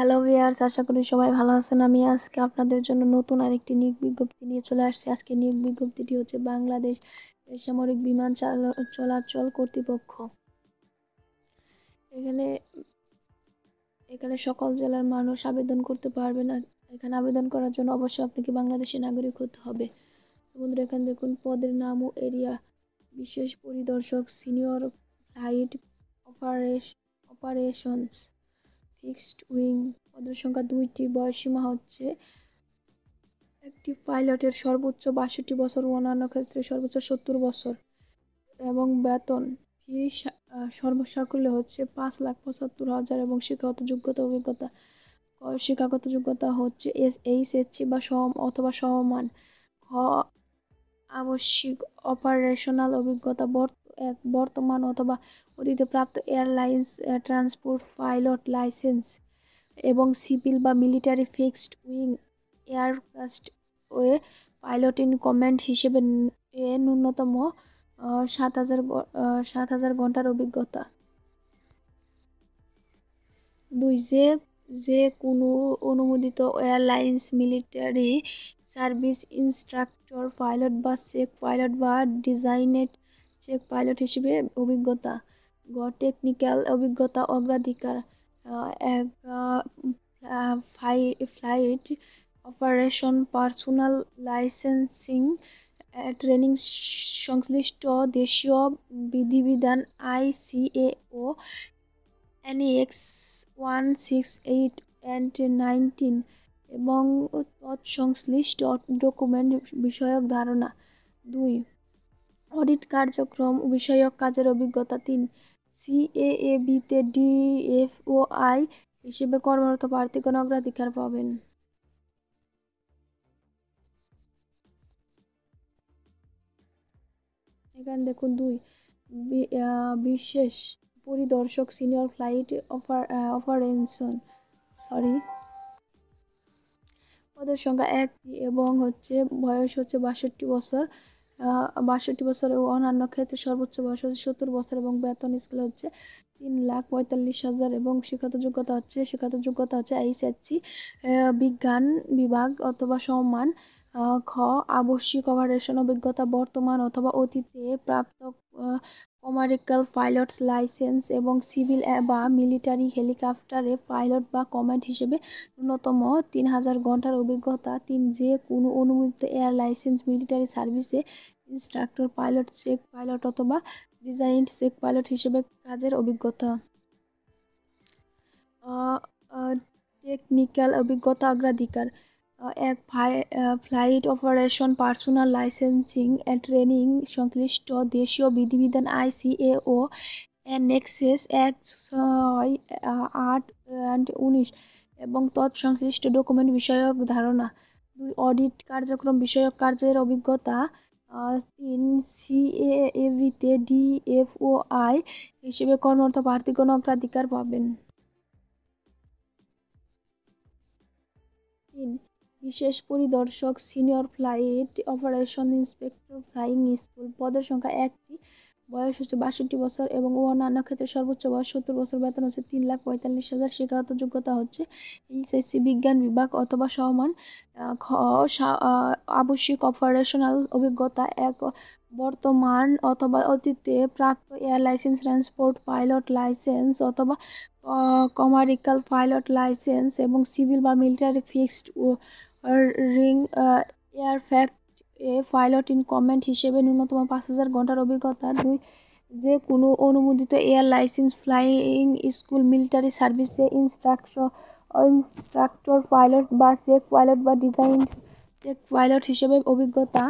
hello viewers আশা করি সবাই ভালো আছেন আমি আজকে আপনাদের জন্য নতুন আরেকটি নিয়োগ বিজ্ঞপ্তি নিয়ে চলে আসছি আজকে নিয়োগ বিজ্ঞপ্তিটি হচ্ছে বাংলাদেশ সামরিক বিমান চলাচল কর্তৃপক্ষ এখানে এখানে সকল জেলার মানুষ আবেদন করতে পারবে না এখানে আবেদন করার জন্য অবশ্যই আপনাকে বাংলাদেশের নাগরিক হতে হবে বন্ধুরা এখানে দেখুন পদের নাম ও এরিয়া বিশেষ পরিদর্শক সিনিয়র ফ্লাইট অপারেশ অপারেশনস ফিক্সড উইং পদের সংখ্যা দুইটি বয়সীমা হচ্ছে একটি পাইলটের সর্বোচ্চ বাষট্টি বছর অন্যান্য ক্ষেত্রে সর্বোচ্চ সত্তর বছর এবং বেতন ফি সর্বসাকুল্য হচ্ছে পাঁচ লাখ পঁচাত্তর হাজার এবং শিক্ষাগত যোগ্যতা অভিজ্ঞতা শিক্ষাগত যোগ্যতা হচ্ছে এস এইচ এসসি বা সম অথবা সমমান আবশ্যিক অপারেশনাল অভিজ্ঞতা এক বর্তমান অথবা অতীতে প্রাপ্ত এয়ারলাইন্স ট্রান্সপোর্ট পাইলট লাইসেন্স এবং সিভিল বা মিলিটারি ফিক্সড উইং এয়ারক্রাফ্ট ওয়ে পাইলট ইন কমান্ড হিসেবে এ ন্যূনতম সাত হাজার সাত হাজার ঘন্টার অভিজ্ঞতা দুই যে যে কোনো অনুমোদিত airlines military service instructor pilot বা চেক পাইলট বা ডিজাইনেট চেক পাইলট হিসেবে অভিজ্ঞতা গ টেকনিক্যাল অভিজ্ঞতা অগ্রাধিকার এক ফাই flight operation personal licensing training সংশ্লিষ্ট দেশীয় বিধিবিধান ICAO annex one six eight and nineteen এবং তৎসংশ্লিষ্ট ডকুমেন্ট বিষয়ক ধারণা দুই অডিট কার্যক্রম বিষয়ক কাজের অভিজ্ঞতা তিন সিএএ সিএএবিতে ডিএফওআই হিসেবে কর্মরত প্রার্থী কোন অগ্রাধিকার পাবেন এখানে দেখুন দুই বিশেষ পরিদর্শক সিনিয়র ফ্লাইট অফার অফারেনসন সরি পদের সংখ্যা এক এবং হচ্ছে বয়স হচ্ছে বাষট্টি বছর বাষট্টি বছর ও অন্যান্য ক্ষেত্রে সর্বোচ্চ বয়স হচ্ছে সত্তর বছর এবং বেতন স্কেল হচ্ছে তিন লাখ পঁয়তাল্লিশ হাজার এবং শিক্ষাত যোগ্যতা হচ্ছে শিক্ষাত যোগ্যতা হচ্ছে এইচএসসি বিজ্ঞান বিভাগ অথবা সম্মান খ আবশ্যিক অপারেশন অভিজ্ঞতা বর্তমান অথবা অতীতে প্রাপ্ত কমারিক্যাল পাইলটস লাইসেন্স এবং সিভিল বা মিলিটারি হেলিকপ্টারে পাইলট বা কমান্ড হিসেবে ন্যূনতম তিন হাজার ঘন্টার অভিজ্ঞতা তিন যে কোনো অনুমোদিত এয়ার লাইসেন্স মিলিটারি সার্ভিসে ইনস্ট্রাক্টর পাইলট চেক পাইলট অথবা ডিজাইন্ড চেক পাইলট হিসেবে কাজের অভিজ্ঞতা টেকনিক্যাল অভিজ্ঞতা অগ্রাধিকার এক flight operation personal licensing and training সংশ্লিষ্ট দেশীয় বিধিবিধান আইসিএ ও নেক্সেস এক ছয় আট অ্যান্ড উনিশ এবং তৎসংশ্লিষ্ট ডকুমেন্ট বিষয়ক ধারণা দুই অডিট কার্যক্রম বিষয়ক কার্যের অভিজ্ঞতা তিন সিএএভিতে ডিএফওআই হিসেবে কর্মরত প্রার্থীগণ অগ্রাধিকার পাবেন বিশেষ পরিদর্শক senior flight operation inspector flying school পদের সংখ্যা একটি বয়স হচ্ছে বাষট্টি বছর এবং অন্যান্য ক্ষেত্রে সর্বোচ্চ বয়স সত্তর বছর বেতন হচ্ছে তিন লাখ পঁয়তাল্লিশ হাজার শিক্ষাগত যোগ্যতা হচ্ছে এইচএসসি বিজ্ঞান বিভাগ অথবা সমান খ আবশ্যিক অপারেশনাল অভিজ্ঞতা এক বর্তমান অথবা অতীতে প্রাপ্ত air licence transport pilot licence অথবা কমারিক্যাল পাইলট লাইসেন্স এবং সিভিল বা military fixed ring এয়ারফ্যাক্ট a pilot in comment হিসেবে ন্যূনতম পাঁচ হাজার ঘন্টার অভিজ্ঞতা দুই যে কোনো অনুমোদিত air licence flying school military সার্ভিসে ইনস্ট্রাকশন ইনস্ট্রাক্টর পাইলট বা চেক পাইলট বা ডিজাইন চেক পাইলট হিসেবে অভিজ্ঞতা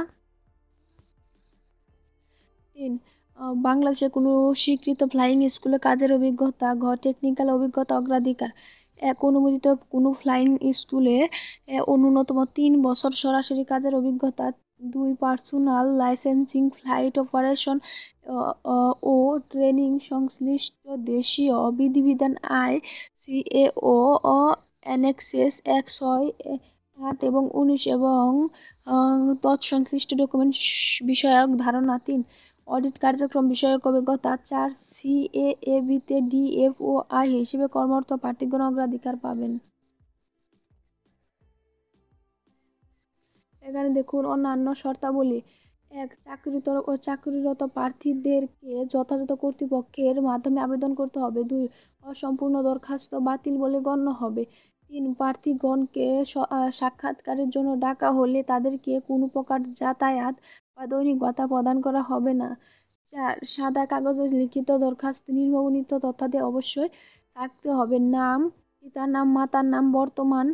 তিন বাংলাদেশে কোনো স্বীকৃত ফ্লাইং স্কুলে কাজের অভিজ্ঞতা ঘ টেকনিক্যাল অভিজ্ঞতা অগ্রাধিকার এক অনুমোদিত কোনো ফ্লাইং স্কুলে ন্যূনতম তিন বছর সরাসরি কাজের অভিজ্ঞতা দুই পার্সোনাল লাইসেন্সিং ফ্লাইট অপারেশন ও ট্রেনিং সংশ্লিষ্ট দেশীয় বিধিবিধান আই সিএ ও অ্যানেক্সেস এক ছয় আট এবং উনিশ এবং তৎসংশ্লিষ্ট ডকুমেন্ট বিষয়ক ধারণা তিন অডিট কার্যক্রম বিষয়ক অভিজ্ঞতা চার সিএএবিতে ও আই হিসেবে কর্মরত প্রার্থীগণ অগ্রাধিকার পাবেন এখানে দেখুন অন্যান্য শর্তাবলী এক চাকরিত ও চাকরিরত প্রার্থীদেরকে যথাযথ কর্তৃপক্ষের মাধ্যমে আবেদন করতে হবে দুই অসম্পূর্ণ দরখাস্ত বাতিল বলে গণ্য হবে তিন প্রার্থীগণকে সাক্ষাৎকারের জন্য ডাকা হলে তাদেরকে কোনো প্রকার যাতায়াত বা দৈনিক ভাতা প্রদান করা হবে না চার সাদা কাগজে লিখিত দরখাস্ত নির্বাচিত তথ্যাতে অবশ্যই থাকতে হবে নাম পিতার নাম মাতার নাম বর্তমান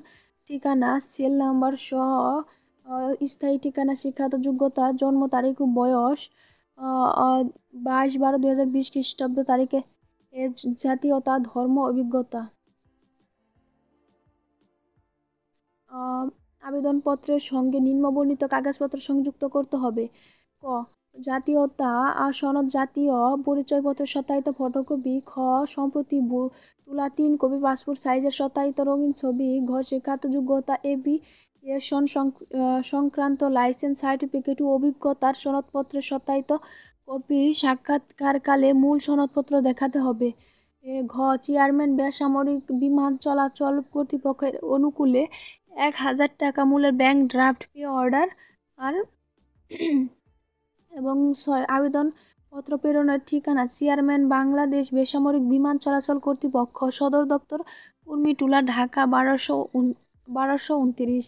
ঠিকানা সেল নাম্বার সহ স্থায়ী ঠিকানা শিক্ষাত যোগ্যতা জন্ম তারিখ ও বয়স বাইশ বারো দুই হাজার বিশ খ্রিস্টাব্দ তারিখে জাতীয়তা ধর্ম অভিজ্ঞতা আবেদনপত্রের সঙ্গে নিম্নবর্ণিত কাগজপত্র সংযুক্ত করতে হবে ক জাতীয়তা আর সনদ জাতীয় পরিচয়পত্রের সত্যায়িত ফটোকপি খ সম্প্রতি তুলা তিন কপি পাসপোর্ট সাইজের সত্যায়িত রঙিন ছবি ঘ শিক্ষাত যোগ্যতা এবি রেশন সংক্রান্ত লাইসেন্স সার্টিফিকেট ও অভিজ্ঞতার সনদপত্রের সত্যায়িত কপি সাক্ষাৎকারকালে মূল সনদপত্র দেখাতে হবে ঘ চেয়ারম্যান বেসামরিক বিমান চলাচল কর্তৃপক্ষের অনুকূলে এক হাজার টাকা মূল্যের ব্যাংক ড্রাফট পে অর্ডার আর এবং ছয় আবেদন পত্র প্রেরণের ঠিকানা চেয়ারম্যান বাংলাদেশ বেসামরিক বিমান চলাচল কর্তৃপক্ষ সদর দপ্তর উর্মিটুলা ঢাকা বারোশো বারোশো উনত্রিশ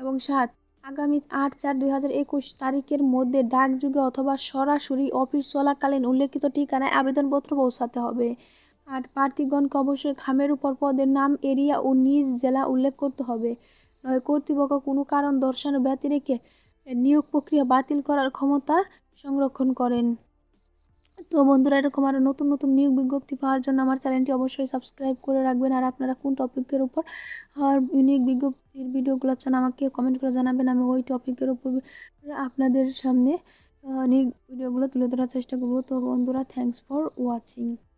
এবং সাত আগামী আট চার দুই হাজার একুশ তারিখের মধ্যে ডাকযুগে অথবা সরাসরি অফিস চলাকালীন উল্লেখিত ঠিকানায় আবেদনপত্র পৌঁছাতে হবে আর প্রার্থীগণকে অবশ্যই খামের উপর পদের নাম এরিয়া ও নিজ জেলা উল্লেখ করতে হবে নয় কর্তৃপক্ষ কোনো কারণ দর্শানো ব্যতি রেখে নিয়োগ প্রক্রিয়া বাতিল করার ক্ষমতা সংরক্ষণ করেন তো বন্ধুরা এরকম আরও নতুন নতুন নিয়োগ বিজ্ঞপ্তি পাওয়ার জন্য আমার চ্যানেলটি অবশ্যই সাবস্ক্রাইব করে রাখবেন আর আপনারা কোন টপিকের উপর আর নিয়োগ বিজ্ঞপ্তির ভিডিওগুলো চান আমাকে কমেন্ট করে জানাবেন আমি ওই টপিকের উপর আপনাদের সামনে নিয়োগ ভিডিওগুলো তুলে ধরার চেষ্টা করব তো বন্ধুরা থ্যাংকস ফর ওয়াচিং